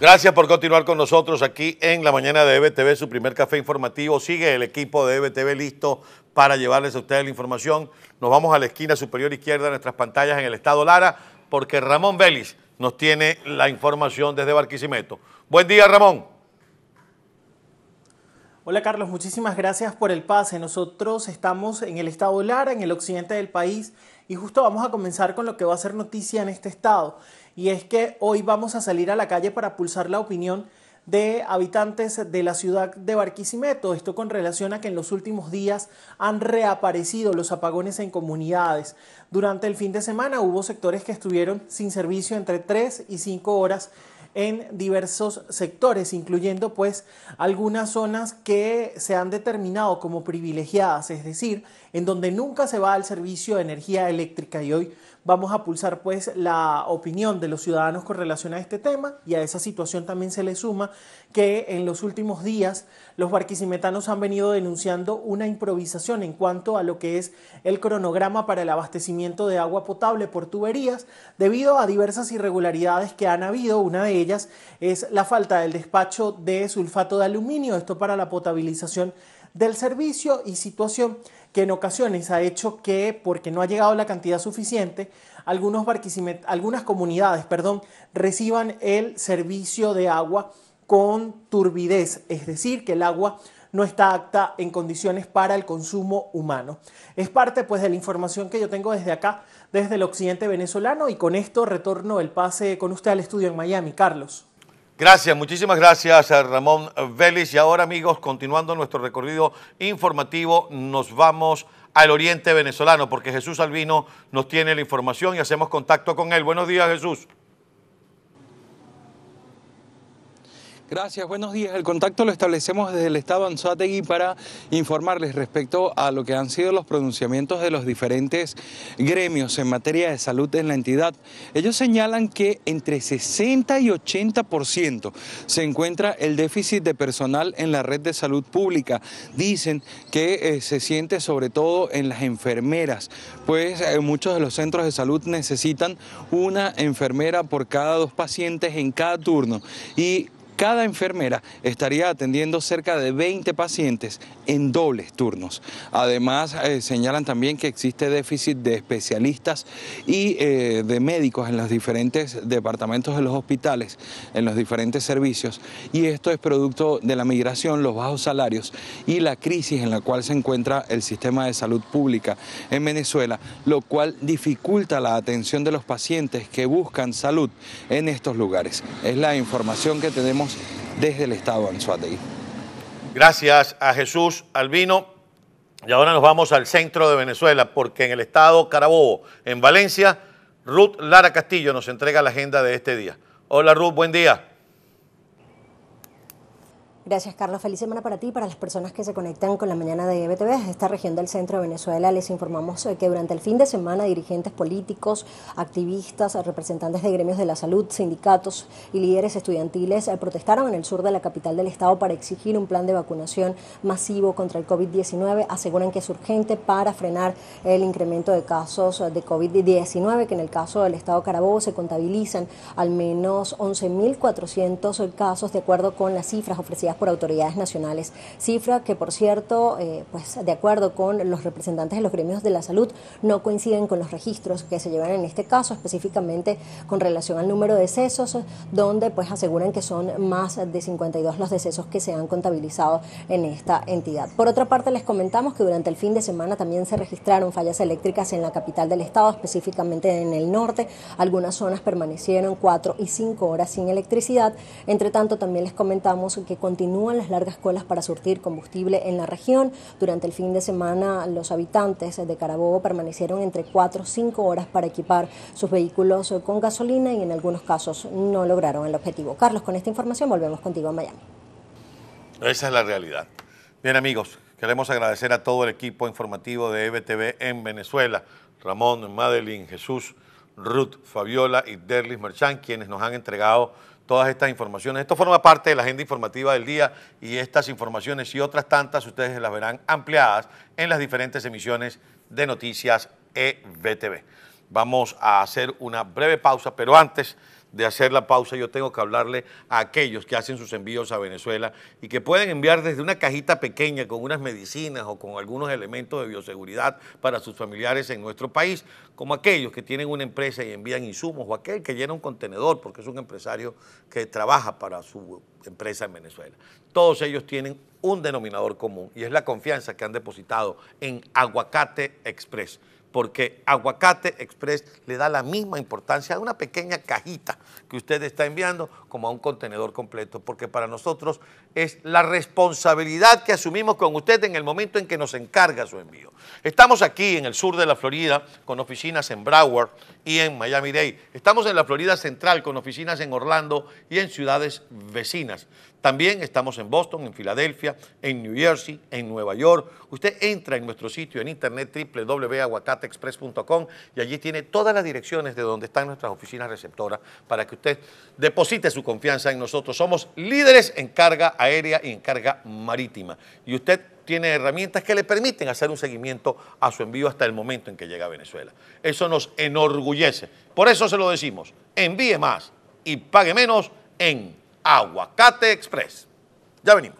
Gracias por continuar con nosotros aquí en la mañana de EBTV, su primer café informativo. Sigue el equipo de EBTV listo para llevarles a ustedes la información. Nos vamos a la esquina superior izquierda de nuestras pantallas en el estado Lara, porque Ramón Vélez nos tiene la información desde Barquisimeto. Buen día, Ramón. Hola Carlos, muchísimas gracias por el pase. Nosotros estamos en el estado Lara, en el occidente del país, y justo vamos a comenzar con lo que va a ser noticia en este estado. Y es que hoy vamos a salir a la calle para pulsar la opinión de habitantes de la ciudad de Barquisimeto. Esto con relación a que en los últimos días han reaparecido los apagones en comunidades. Durante el fin de semana hubo sectores que estuvieron sin servicio entre 3 y 5 horas en diversos sectores, incluyendo pues algunas zonas que se han determinado como privilegiadas, es decir, en donde nunca se va al servicio de energía eléctrica y hoy vamos a pulsar pues la opinión de los ciudadanos con relación a este tema y a esa situación también se le suma que en los últimos días los barquisimetanos han venido denunciando una improvisación en cuanto a lo que es el cronograma para el abastecimiento de agua potable por tuberías debido a diversas irregularidades que han habido, una de ellas es la falta del despacho de sulfato de aluminio, esto para la potabilización del servicio y situación que en ocasiones ha hecho que, porque no ha llegado la cantidad suficiente, algunos algunas comunidades perdón, reciban el servicio de agua con turbidez, es decir, que el agua no está acta en condiciones para el consumo humano. Es parte pues de la información que yo tengo desde acá, desde el occidente venezolano y con esto retorno el pase con usted al estudio en Miami, Carlos. Gracias, muchísimas gracias a eh, Ramón Vélez. Y ahora amigos, continuando nuestro recorrido informativo, nos vamos al oriente venezolano porque Jesús Albino nos tiene la información y hacemos contacto con él. Buenos días Jesús. Gracias, buenos días. El contacto lo establecemos desde el Estado Anzuategui para informarles respecto a lo que han sido los pronunciamientos de los diferentes gremios en materia de salud en la entidad. Ellos señalan que entre 60 y 80% se encuentra el déficit de personal en la red de salud pública. Dicen que eh, se siente sobre todo en las enfermeras, pues eh, muchos de los centros de salud necesitan una enfermera por cada dos pacientes en cada turno y cada enfermera estaría atendiendo cerca de 20 pacientes en dobles turnos. Además, eh, señalan también que existe déficit de especialistas y eh, de médicos en los diferentes departamentos de los hospitales, en los diferentes servicios. Y esto es producto de la migración, los bajos salarios y la crisis en la cual se encuentra el sistema de salud pública en Venezuela, lo cual dificulta la atención de los pacientes que buscan salud en estos lugares. Es la información que tenemos desde el Estado Anzuategui. Gracias a Jesús Albino. Y ahora nos vamos al centro de Venezuela, porque en el estado Carabobo, en Valencia, Ruth Lara Castillo nos entrega la agenda de este día. Hola Ruth, buen día. Gracias, Carlos. Feliz semana para ti y para las personas que se conectan con la mañana de EBTV. Desde esta región del centro de Venezuela les informamos eh, que durante el fin de semana dirigentes políticos, activistas, representantes de gremios de la salud, sindicatos y líderes estudiantiles eh, protestaron en el sur de la capital del estado para exigir un plan de vacunación masivo contra el COVID-19. Aseguran que es urgente para frenar el incremento de casos eh, de COVID-19, que en el caso del estado Carabobo se contabilizan al menos 11.400 casos de acuerdo con las cifras ofrecidas por autoridades nacionales. Cifra que, por cierto, eh, pues de acuerdo con los representantes de los gremios de la salud, no coinciden con los registros que se llevan en este caso, específicamente con relación al número de decesos, donde pues aseguran que son más de 52 los decesos que se han contabilizado en esta entidad. Por otra parte, les comentamos que durante el fin de semana también se registraron fallas eléctricas en la capital del estado, específicamente en el norte. Algunas zonas permanecieron cuatro y 5 horas sin electricidad. Entre tanto, también les comentamos que continúa continúan las largas colas para surtir combustible en la región. Durante el fin de semana, los habitantes de Carabobo permanecieron entre 4 y 5 horas para equipar sus vehículos con gasolina y en algunos casos no lograron el objetivo. Carlos, con esta información volvemos contigo a Miami. Esa es la realidad. Bien amigos, queremos agradecer a todo el equipo informativo de EBTV en Venezuela, Ramón, Madeline, Jesús. Ruth Fabiola y Derlis Merchan, quienes nos han entregado todas estas informaciones. Esto forma parte de la agenda informativa del día y estas informaciones y otras tantas ustedes las verán ampliadas en las diferentes emisiones de Noticias EBTV. Vamos a hacer una breve pausa, pero antes de hacer la pausa, yo tengo que hablarle a aquellos que hacen sus envíos a Venezuela y que pueden enviar desde una cajita pequeña con unas medicinas o con algunos elementos de bioseguridad para sus familiares en nuestro país, como aquellos que tienen una empresa y envían insumos o aquel que llena un contenedor porque es un empresario que trabaja para su empresa en Venezuela. Todos ellos tienen un denominador común y es la confianza que han depositado en Aguacate Express, porque Aguacate Express le da la misma importancia a una pequeña cajita que usted está enviando como a un contenedor completo, porque para nosotros es la responsabilidad que asumimos con usted en el momento en que nos encarga su envío. Estamos aquí en el sur de la Florida con oficinas en Broward y en Miami-Dade. Estamos en la Florida Central con oficinas en Orlando y en ciudades vecinas. También estamos en Boston, en Filadelfia, en New Jersey, en Nueva York. Usted entra en nuestro sitio en internet www.aguacatexpress.com y allí tiene todas las direcciones de donde están nuestras oficinas receptoras para que usted deposite su confianza en nosotros. Somos líderes en carga aérea y en carga marítima. Y usted tiene herramientas que le permiten hacer un seguimiento a su envío hasta el momento en que llega a Venezuela. Eso nos enorgullece. Por eso se lo decimos, envíe más y pague menos en Aguacate Express. Ya venimos.